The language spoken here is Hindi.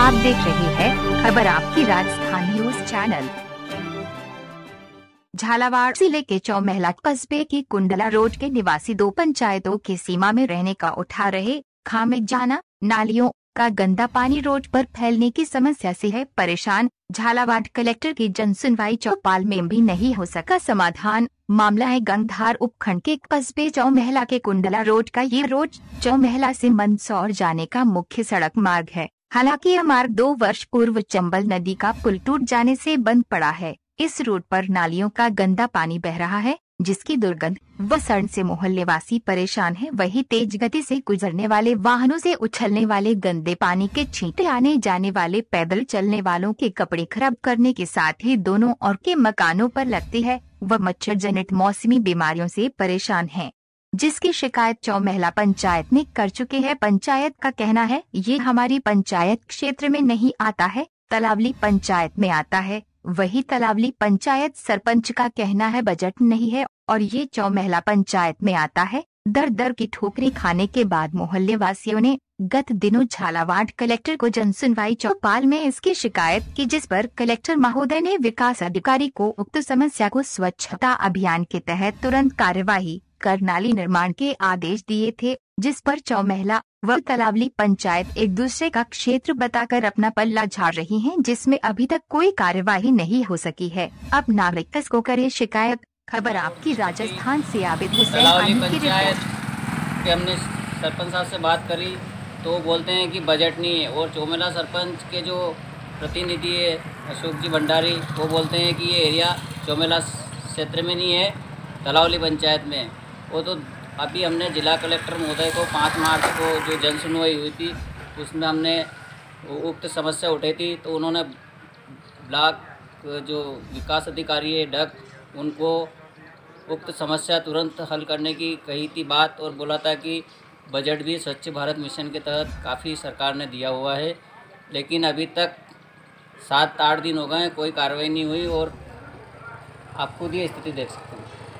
आप देख रहे हैं खबर आपकी राजस्थान न्यूज चैनल झालावाड़ जिले के चौमहला कस्बे की कुंडला रोड के निवासी दो पंचायतों की सीमा में रहने का उठा रहे खामे जाना नालियों का गंदा पानी रोड पर फैलने की समस्या से है परेशान झालावाड़ कलेक्टर की जनसुनवाई चौपाल में भी नहीं हो सका समाधान मामला है गंगधार उपखंड के कस्बे चौमहला के कुंडला रोड का ये रोड चौमहला से मंदसौर जाने का मुख्य सड़क मार्ग है हालांकि यह मार्ग दो वर्ष पूर्व चंबल नदी का पुल टूट जाने से बंद पड़ा है इस रोड पर नालियों का गंदा पानी बह रहा है जिसकी दुर्गंध व सड़न से मोहल्लेवासी परेशान हैं वही तेज गति से गुजरने वाले वाहनों से उछलने वाले गंदे पानी के छींटे आने जाने वाले पैदल चलने वालों के कपड़े खराब करने के साथ ही दोनों और के मकानों पर लगती है व मच्छर जनित मौसमी बीमारियों से परेशान है जिसकी शिकायत चौमहला पंचायत में कर चुके हैं पंचायत का कहना है ये हमारी पंचायत क्षेत्र में नहीं आता है तलावली पंचायत में आता है वही तलावली पंचायत सरपंच का कहना है बजट नहीं है और ये चौमहला पंचायत में आता है दर दर की ठोकरी खाने के बाद मोहल्ले वासियों ने गत दिनों झालावाड़ कलेक्टर को जन सुनवाई चौपाल में इसकी शिकायत की जिस पर कलेक्टर महोदय ने विकास अधिकारी को उक्त समस्या को स्वच्छता अभियान के तहत तुरंत कार्यवाही कर नाली निर्माण के आदेश दिए थे जिस पर चौमहला व तलावली पंचायत एक दूसरे का क्षेत्र बताकर अपना पल्ला झाड़ रही हैं जिसमें अभी तक कोई कार्यवाही नहीं हो सकी है अब नागरिक को करे शिकायत खबर आपकी राजस्थान से आबिद हुसैन हमने सरपंच साहब से बात करी तो बोलते हैं कि बजट नहीं है और चौमेला सरपंच के जो प्रतिनिधि है अशोक जी भंडारी वो बोलते हैं कि ये एरिया चौमेला क्षेत्र में नहीं है तलावली पंचायत में वो तो अभी हमने जिला कलेक्टर महोदय को पाँच मार्च को जो जन सुनवाई हुई थी उसमें हमने उक्त समस्या उठाई थी तो उन्होंने ब्लॉक जो विकास अधिकारी है डक उनको उक्त समस्या तुरंत हल करने की कही थी बात और बोला था कि बजट भी स्वच्छ भारत मिशन के तहत काफ़ी सरकार ने दिया हुआ है लेकिन अभी तक सात आठ दिन हो गए कोई कार्रवाई नहीं हुई और आप खुद ये स्थिति देख सकते हैं